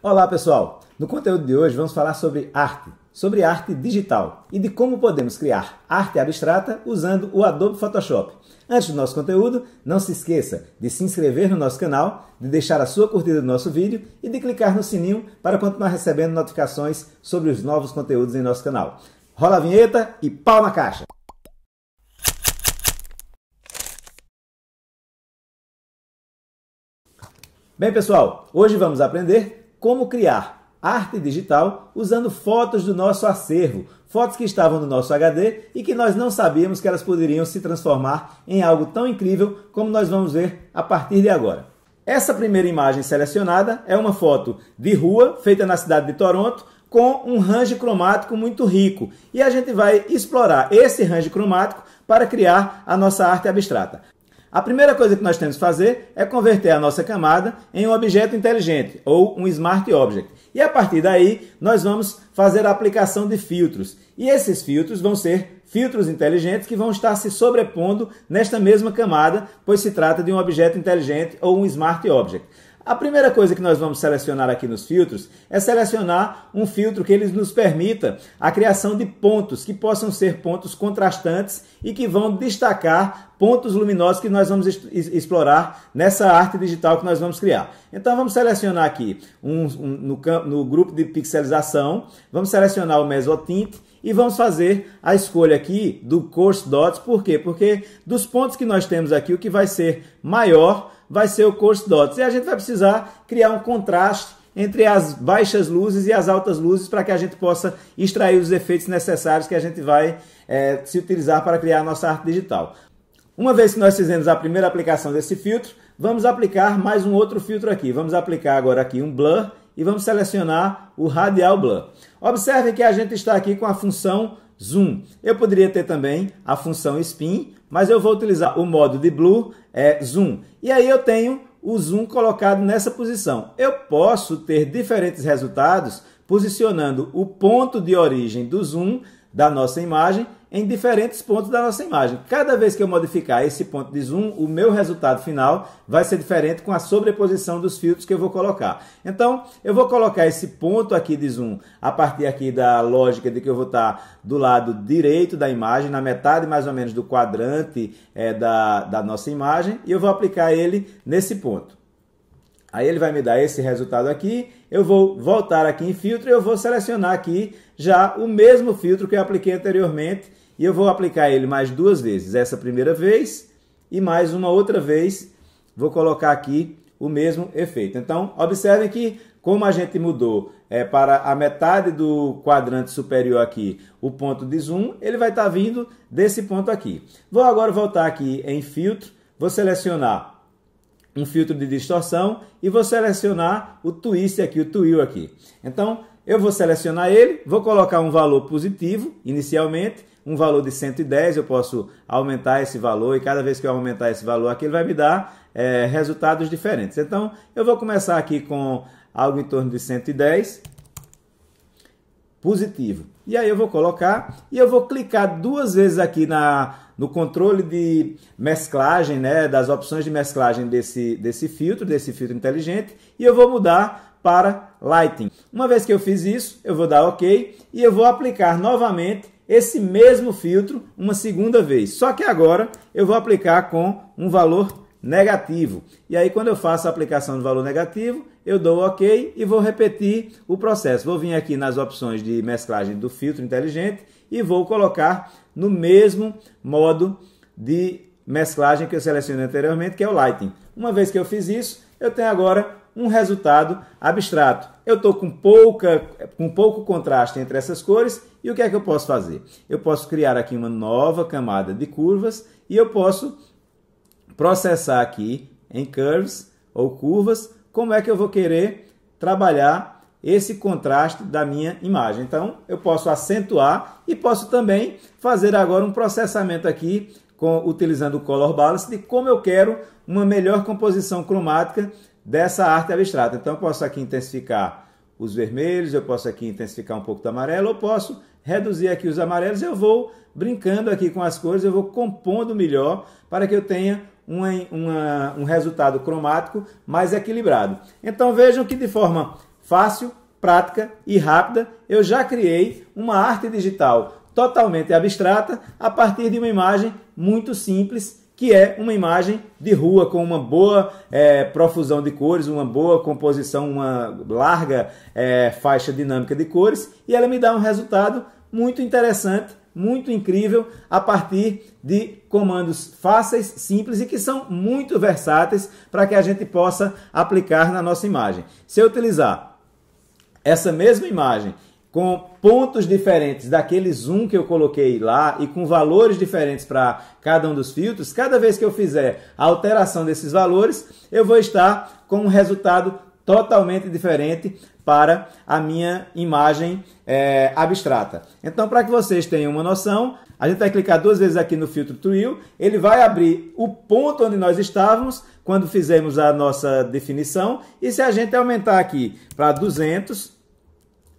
Olá pessoal! No conteúdo de hoje vamos falar sobre arte, sobre arte digital e de como podemos criar arte abstrata usando o Adobe Photoshop. Antes do nosso conteúdo, não se esqueça de se inscrever no nosso canal, de deixar a sua curtida do nosso vídeo e de clicar no sininho para continuar recebendo notificações sobre os novos conteúdos em nosso canal. Rola a vinheta e pau na caixa! Bem, pessoal, hoje vamos aprender como criar arte digital usando fotos do nosso acervo, fotos que estavam no nosso HD e que nós não sabíamos que elas poderiam se transformar em algo tão incrível como nós vamos ver a partir de agora. Essa primeira imagem selecionada é uma foto de rua feita na cidade de Toronto com um range cromático muito rico e a gente vai explorar esse range cromático para criar a nossa arte abstrata. A primeira coisa que nós temos que fazer é converter a nossa camada em um objeto inteligente ou um smart object. E a partir daí, nós vamos fazer a aplicação de filtros. E esses filtros vão ser filtros inteligentes que vão estar se sobrepondo nesta mesma camada, pois se trata de um objeto inteligente ou um smart object. A primeira coisa que nós vamos selecionar aqui nos filtros é selecionar um filtro que eles nos permita a criação de pontos que possam ser pontos contrastantes e que vão destacar pontos luminosos que nós vamos explorar nessa arte digital que nós vamos criar. Então vamos selecionar aqui um, um, no, no grupo de pixelização, vamos selecionar o mesotint e vamos fazer a escolha aqui do Course Dots. Por quê? Porque dos pontos que nós temos aqui, o que vai ser maior vai ser o Course Dots. E a gente vai precisar criar um contraste entre as baixas luzes e as altas luzes para que a gente possa extrair os efeitos necessários que a gente vai é, se utilizar para criar a nossa arte digital. Uma vez que nós fizemos a primeira aplicação desse filtro, vamos aplicar mais um outro filtro aqui. Vamos aplicar agora aqui um blur e vamos selecionar o radial blur. Observe que a gente está aqui com a função zoom. Eu poderia ter também a função spin, mas eu vou utilizar o modo de blue, é zoom. E aí eu tenho o zoom colocado nessa posição. Eu posso ter diferentes resultados posicionando o ponto de origem do zoom da nossa imagem em diferentes pontos da nossa imagem. Cada vez que eu modificar esse ponto de zoom, o meu resultado final vai ser diferente com a sobreposição dos filtros que eu vou colocar. Então, eu vou colocar esse ponto aqui de zoom a partir aqui da lógica de que eu vou estar do lado direito da imagem, na metade mais ou menos do quadrante é, da, da nossa imagem, e eu vou aplicar ele nesse ponto. Aí ele vai me dar esse resultado aqui, eu vou voltar aqui em filtro e eu vou selecionar aqui já o mesmo filtro que eu apliquei anteriormente e eu vou aplicar ele mais duas vezes, essa primeira vez e mais uma outra vez, vou colocar aqui o mesmo efeito. Então, observem que como a gente mudou é, para a metade do quadrante superior aqui o ponto de zoom, ele vai estar tá vindo desse ponto aqui. Vou agora voltar aqui em filtro, vou selecionar um filtro de distorção e vou selecionar o twist aqui, o twill aqui. Então, eu vou selecionar ele, vou colocar um valor positivo inicialmente, um valor de 110, eu posso aumentar esse valor e cada vez que eu aumentar esse valor aqui, ele vai me dar é, resultados diferentes. Então, eu vou começar aqui com algo em torno de 110 positivo. E aí eu vou colocar e eu vou clicar duas vezes aqui na, no controle de mesclagem, né, das opções de mesclagem desse, desse filtro, desse filtro inteligente, e eu vou mudar para Lighting. Uma vez que eu fiz isso, eu vou dar OK e eu vou aplicar novamente esse mesmo filtro uma segunda vez. Só que agora eu vou aplicar com um valor negativo. E aí quando eu faço a aplicação do valor negativo, eu dou OK e vou repetir o processo. Vou vir aqui nas opções de mesclagem do filtro inteligente e vou colocar no mesmo modo de mesclagem que eu selecionei anteriormente, que é o Lighting. Uma vez que eu fiz isso, eu tenho agora um resultado abstrato. Eu estou com, com pouco contraste entre essas cores e o que é que eu posso fazer? Eu posso criar aqui uma nova camada de curvas e eu posso processar aqui em curves ou curvas como é que eu vou querer trabalhar esse contraste da minha imagem? Então, eu posso acentuar e posso também fazer agora um processamento aqui com, utilizando o Color Balance de como eu quero uma melhor composição cromática dessa arte abstrata. Então, eu posso aqui intensificar os vermelhos, eu posso aqui intensificar um pouco do amarelo, eu posso reduzir aqui os amarelos, eu vou brincando aqui com as cores, eu vou compondo melhor para que eu tenha uma, uma, um resultado cromático mais equilibrado. Então vejam que de forma fácil, prática e rápida eu já criei uma arte digital totalmente abstrata a partir de uma imagem muito simples que é uma imagem de rua com uma boa é, profusão de cores, uma boa composição, uma larga é, faixa dinâmica de cores, e ela me dá um resultado muito interessante muito incrível a partir de comandos fáceis, simples e que são muito versáteis para que a gente possa aplicar na nossa imagem. Se eu utilizar essa mesma imagem com pontos diferentes daquele zoom que eu coloquei lá e com valores diferentes para cada um dos filtros, cada vez que eu fizer a alteração desses valores, eu vou estar com um resultado totalmente diferente para a minha imagem é, abstrata. Então, para que vocês tenham uma noção, a gente vai clicar duas vezes aqui no filtro Twill, ele vai abrir o ponto onde nós estávamos quando fizemos a nossa definição, e se a gente aumentar aqui para 200,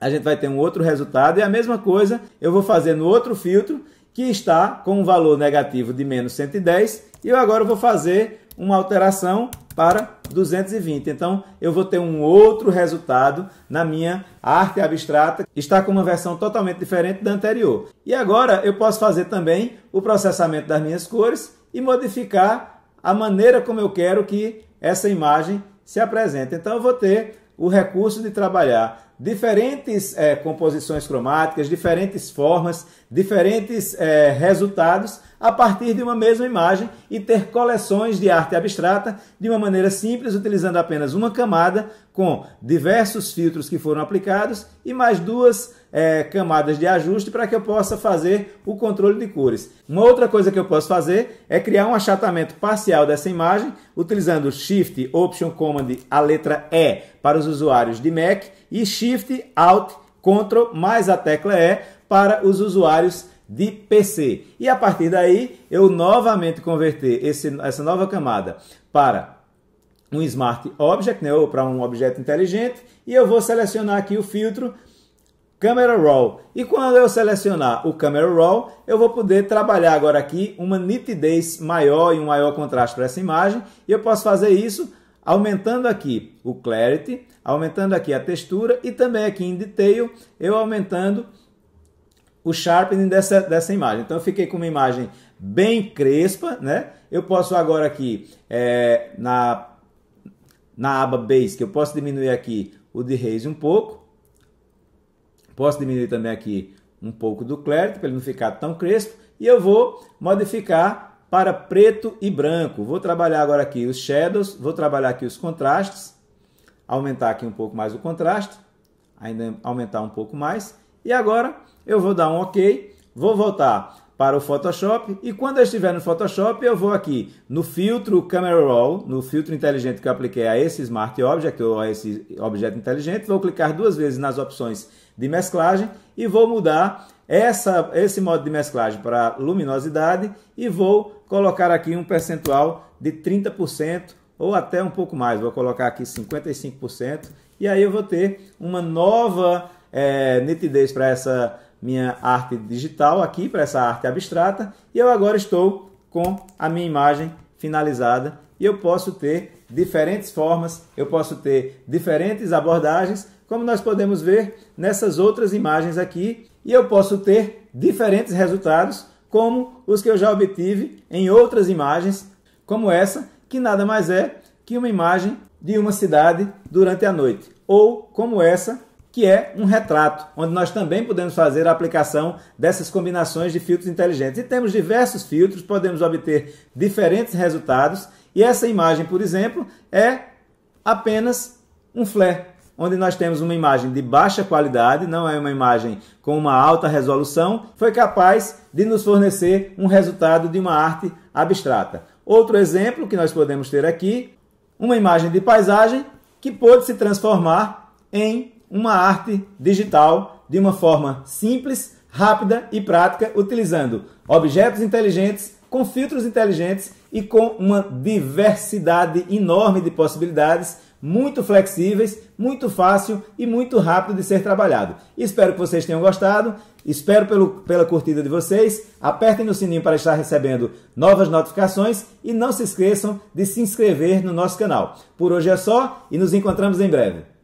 a gente vai ter um outro resultado, e a mesma coisa eu vou fazer no outro filtro, que está com um valor negativo de menos 110, e eu agora vou fazer uma alteração para 220. Então, eu vou ter um outro resultado na minha arte abstrata, está com uma versão totalmente diferente da anterior. E agora eu posso fazer também o processamento das minhas cores e modificar a maneira como eu quero que essa imagem se apresente. Então, eu vou ter o recurso de trabalhar diferentes é, composições cromáticas, diferentes formas, diferentes é, resultados a partir de uma mesma imagem e ter coleções de arte abstrata de uma maneira simples, utilizando apenas uma camada com diversos filtros que foram aplicados e mais duas é, camadas de ajuste para que eu possa fazer o controle de cores. Uma outra coisa que eu posso fazer é criar um achatamento parcial dessa imagem utilizando Shift Option Command a letra E para os usuários de Mac e Shift Alt Ctrl mais a tecla E para os usuários de PC. E a partir daí, eu novamente converter esse, essa nova camada para um Smart Object, né, ou para um objeto inteligente, e eu vou selecionar aqui o filtro Camera Raw. E quando eu selecionar o Camera Raw, eu vou poder trabalhar agora aqui uma nitidez maior e um maior contraste para essa imagem. E eu posso fazer isso aumentando aqui o Clarity, aumentando aqui a textura e também aqui em Detail, eu aumentando o sharpening dessa, dessa imagem. Então eu fiquei com uma imagem bem crespa, né? Eu posso agora aqui é, na, na aba Base, que eu posso diminuir aqui o de Raise um pouco. Posso diminuir também aqui um pouco do Clarity, para ele não ficar tão crespo. E eu vou modificar para preto e branco. Vou trabalhar agora aqui os Shadows, vou trabalhar aqui os contrastes. Aumentar aqui um pouco mais o contraste, ainda aumentar um pouco mais. E agora eu vou dar um OK, vou voltar para o Photoshop e quando eu estiver no Photoshop eu vou aqui no filtro Camera Roll, no filtro inteligente que eu apliquei a esse Smart Object ou a esse objeto inteligente, vou clicar duas vezes nas opções de mesclagem e vou mudar essa, esse modo de mesclagem para luminosidade e vou colocar aqui um percentual de 30% ou até um pouco mais, vou colocar aqui 55% e aí eu vou ter uma nova é, nitidez para essa minha arte digital aqui para essa arte abstrata e eu agora estou com a minha imagem finalizada e eu posso ter diferentes formas, eu posso ter diferentes abordagens, como nós podemos ver nessas outras imagens aqui, e eu posso ter diferentes resultados, como os que eu já obtive em outras imagens, como essa, que nada mais é que uma imagem de uma cidade durante a noite, ou como essa que é um retrato, onde nós também podemos fazer a aplicação dessas combinações de filtros inteligentes. E temos diversos filtros, podemos obter diferentes resultados, e essa imagem, por exemplo, é apenas um flare, onde nós temos uma imagem de baixa qualidade, não é uma imagem com uma alta resolução, foi capaz de nos fornecer um resultado de uma arte abstrata. Outro exemplo que nós podemos ter aqui, uma imagem de paisagem que pode se transformar em uma arte digital de uma forma simples, rápida e prática, utilizando objetos inteligentes, com filtros inteligentes e com uma diversidade enorme de possibilidades, muito flexíveis, muito fácil e muito rápido de ser trabalhado. Espero que vocês tenham gostado, espero pelo, pela curtida de vocês, apertem no sininho para estar recebendo novas notificações e não se esqueçam de se inscrever no nosso canal. Por hoje é só e nos encontramos em breve.